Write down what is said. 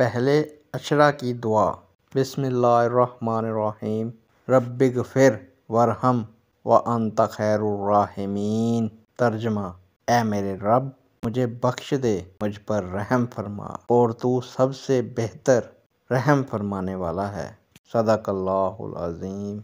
پہلے اشرا کی دعا بسم اللہ الرحمن الرحیم رب غفر ورحم و انت خیر الرحمین ترجمہ اے میرے رب مجھے بخش دے مجھ پر رحم فرما اور تو سب سے بہتر رحم فرمانے والا ہے صدق اللہ العظیم